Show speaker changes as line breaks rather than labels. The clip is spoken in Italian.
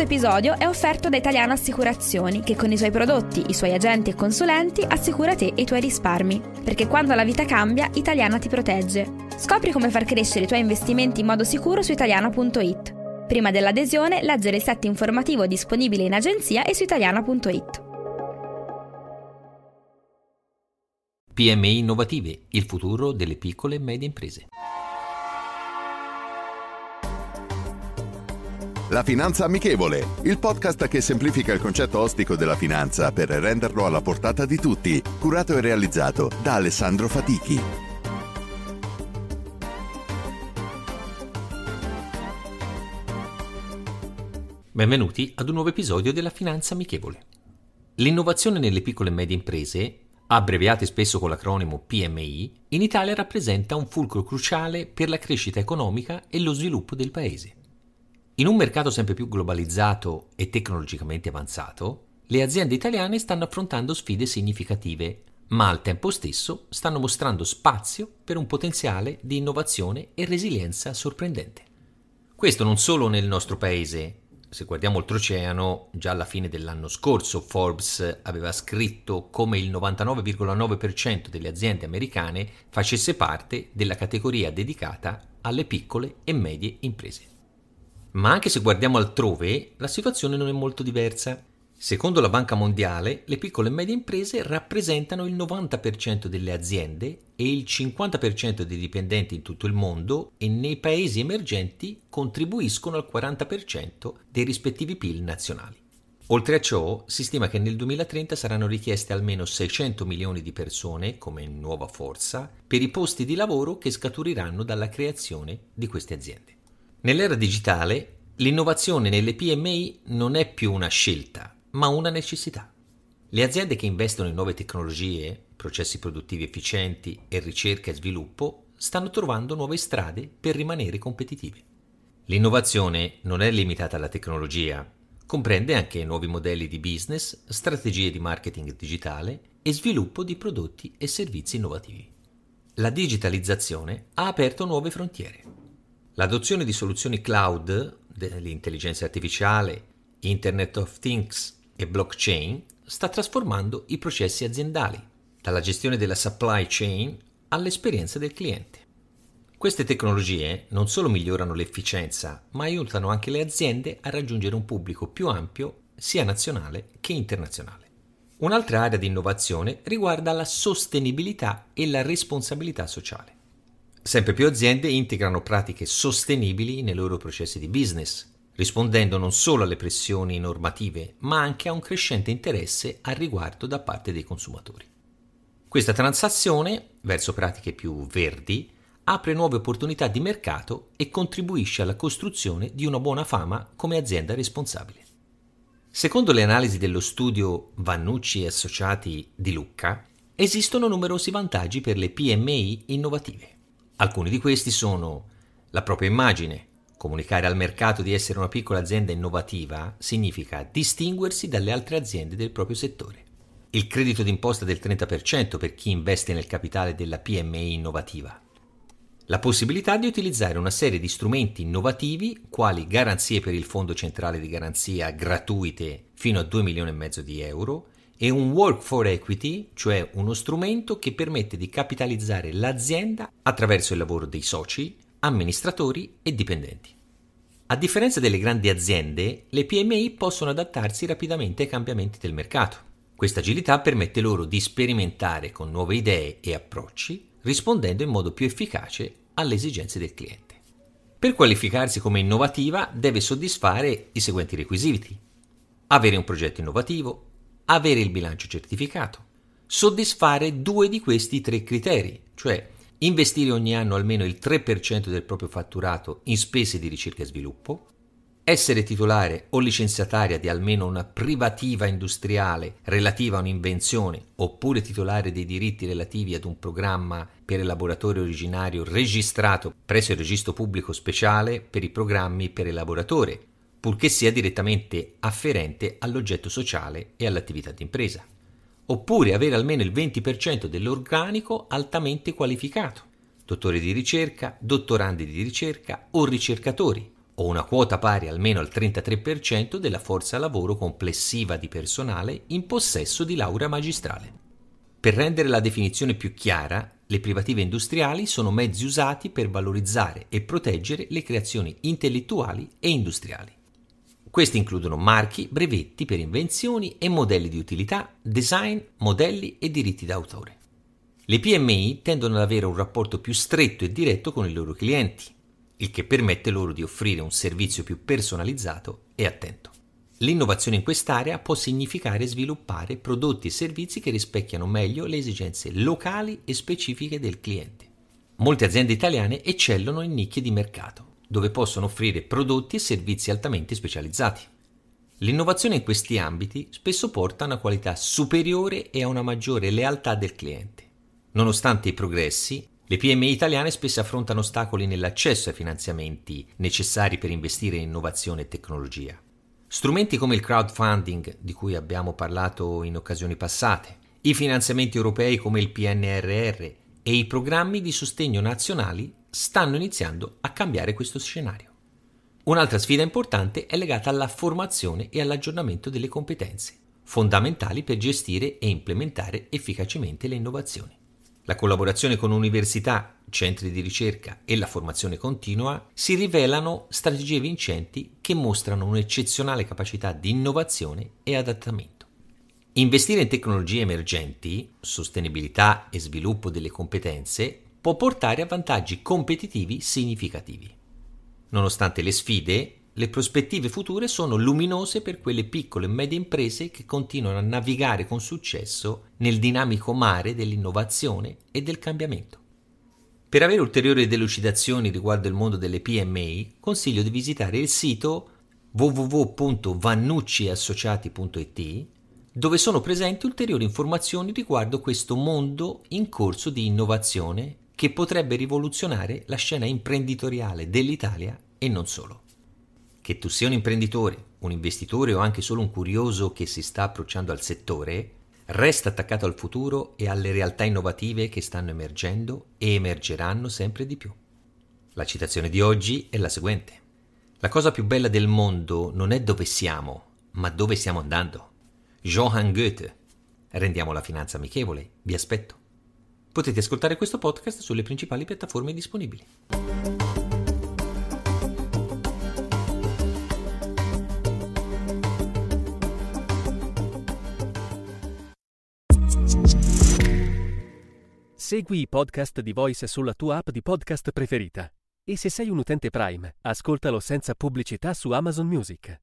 Questo episodio è offerto da Italiana Assicurazioni, che con i suoi prodotti, i suoi agenti e consulenti assicura te e i tuoi risparmi. Perché quando la vita cambia, Italiana ti protegge. Scopri come far crescere i tuoi investimenti in modo sicuro su italiana.it. Prima dell'adesione, leggere il set informativo disponibile in agenzia e su italiana.it. PMI innovative, il futuro delle piccole e medie imprese. La Finanza Amichevole, il podcast che semplifica il concetto ostico della finanza per renderlo alla portata di tutti, curato e realizzato da Alessandro Fatichi. Benvenuti ad un nuovo episodio della Finanza Amichevole. L'innovazione nelle piccole e medie imprese abbreviate spesso con l'acronimo PMI, in Italia rappresenta un fulcro cruciale per la crescita economica e lo sviluppo del Paese. In un mercato sempre più globalizzato e tecnologicamente avanzato, le aziende italiane stanno affrontando sfide significative, ma al tempo stesso stanno mostrando spazio per un potenziale di innovazione e resilienza sorprendente. Questo non solo nel nostro paese, se guardiamo oltreoceano, già alla fine dell'anno scorso Forbes aveva scritto come il 99,9% delle aziende americane facesse parte della categoria dedicata alle piccole e medie imprese. Ma anche se guardiamo altrove, la situazione non è molto diversa. Secondo la Banca Mondiale, le piccole e medie imprese rappresentano il 90% delle aziende e il 50% dei dipendenti in tutto il mondo e nei paesi emergenti contribuiscono al 40% dei rispettivi PIL nazionali. Oltre a ciò, si stima che nel 2030 saranno richieste almeno 600 milioni di persone come nuova forza per i posti di lavoro che scaturiranno dalla creazione di queste aziende. Nell'era digitale, l'innovazione nelle PMI non è più una scelta, ma una necessità. Le aziende che investono in nuove tecnologie, processi produttivi efficienti e ricerca e sviluppo stanno trovando nuove strade per rimanere competitive. L'innovazione non è limitata alla tecnologia, comprende anche nuovi modelli di business, strategie di marketing digitale e sviluppo di prodotti e servizi innovativi. La digitalizzazione ha aperto nuove frontiere L'adozione di soluzioni cloud, dell'intelligenza artificiale, Internet of Things e blockchain sta trasformando i processi aziendali, dalla gestione della supply chain all'esperienza del cliente. Queste tecnologie non solo migliorano l'efficienza, ma aiutano anche le aziende a raggiungere un pubblico più ampio, sia nazionale che internazionale. Un'altra area di innovazione riguarda la sostenibilità e la responsabilità sociale. Sempre più aziende integrano pratiche sostenibili nei loro processi di business, rispondendo non solo alle pressioni normative, ma anche a un crescente interesse al riguardo da parte dei consumatori. Questa transazione verso pratiche più verdi apre nuove opportunità di mercato e contribuisce alla costruzione di una buona fama come azienda responsabile. Secondo le analisi dello studio Vannucci e Associati di Lucca, esistono numerosi vantaggi per le PMI innovative. Alcuni di questi sono la propria immagine. Comunicare al mercato di essere una piccola azienda innovativa significa distinguersi dalle altre aziende del proprio settore. Il credito d'imposta del 30% per chi investe nel capitale della PMI innovativa. La possibilità di utilizzare una serie di strumenti innovativi, quali garanzie per il Fondo Centrale di Garanzia gratuite fino a 2 milioni e mezzo di euro, è un work for equity, cioè uno strumento che permette di capitalizzare l'azienda attraverso il lavoro dei soci, amministratori e dipendenti. A differenza delle grandi aziende, le PMI possono adattarsi rapidamente ai cambiamenti del mercato. Questa agilità permette loro di sperimentare con nuove idee e approcci, rispondendo in modo più efficace alle esigenze del cliente. Per qualificarsi come innovativa deve soddisfare i seguenti requisiti. Avere un progetto innovativo, avere il bilancio certificato, soddisfare due di questi tre criteri, cioè investire ogni anno almeno il 3% del proprio fatturato in spese di ricerca e sviluppo, essere titolare o licenziataria di almeno una privativa industriale relativa a un'invenzione oppure titolare dei diritti relativi ad un programma per elaboratore originario registrato presso il registro pubblico speciale per i programmi per elaboratore purché sia direttamente afferente all'oggetto sociale e all'attività d'impresa. Oppure avere almeno il 20% dell'organico altamente qualificato, dottore di ricerca, dottorandi di ricerca o ricercatori, o una quota pari almeno al 33% della forza lavoro complessiva di personale in possesso di laurea magistrale. Per rendere la definizione più chiara, le privative industriali sono mezzi usati per valorizzare e proteggere le creazioni intellettuali e industriali. Questi includono marchi, brevetti per invenzioni e modelli di utilità, design, modelli e diritti d'autore. Le PMI tendono ad avere un rapporto più stretto e diretto con i loro clienti, il che permette loro di offrire un servizio più personalizzato e attento. L'innovazione in quest'area può significare sviluppare prodotti e servizi che rispecchiano meglio le esigenze locali e specifiche del cliente. Molte aziende italiane eccellono in nicchie di mercato dove possono offrire prodotti e servizi altamente specializzati. L'innovazione in questi ambiti spesso porta a una qualità superiore e a una maggiore lealtà del cliente. Nonostante i progressi, le PMI italiane spesso affrontano ostacoli nell'accesso ai finanziamenti necessari per investire in innovazione e tecnologia. Strumenti come il crowdfunding, di cui abbiamo parlato in occasioni passate, i finanziamenti europei come il PNRR e i programmi di sostegno nazionali stanno iniziando a cambiare questo scenario. Un'altra sfida importante è legata alla formazione e all'aggiornamento delle competenze, fondamentali per gestire e implementare efficacemente le innovazioni. La collaborazione con università, centri di ricerca e la formazione continua si rivelano strategie vincenti che mostrano un'eccezionale capacità di innovazione e adattamento. Investire in tecnologie emergenti, sostenibilità e sviluppo delle competenze può portare a vantaggi competitivi significativi. Nonostante le sfide, le prospettive future sono luminose per quelle piccole e medie imprese che continuano a navigare con successo nel dinamico mare dell'innovazione e del cambiamento. Per avere ulteriori delucidazioni riguardo il mondo delle PMI, consiglio di visitare il sito www.vannucciassociati.it dove sono presenti ulteriori informazioni riguardo questo mondo in corso di innovazione che potrebbe rivoluzionare la scena imprenditoriale dell'Italia e non solo. Che tu sia un imprenditore, un investitore o anche solo un curioso che si sta approcciando al settore, resta attaccato al futuro e alle realtà innovative che stanno emergendo e emergeranno sempre di più. La citazione di oggi è la seguente. La cosa più bella del mondo non è dove siamo, ma dove stiamo andando. Johann Goethe. Rendiamo la finanza amichevole, vi aspetto. Potete ascoltare questo podcast sulle principali piattaforme disponibili. Segui i podcast di Voice sulla tua app di podcast preferita. E se sei un utente Prime, ascoltalo senza pubblicità su Amazon Music.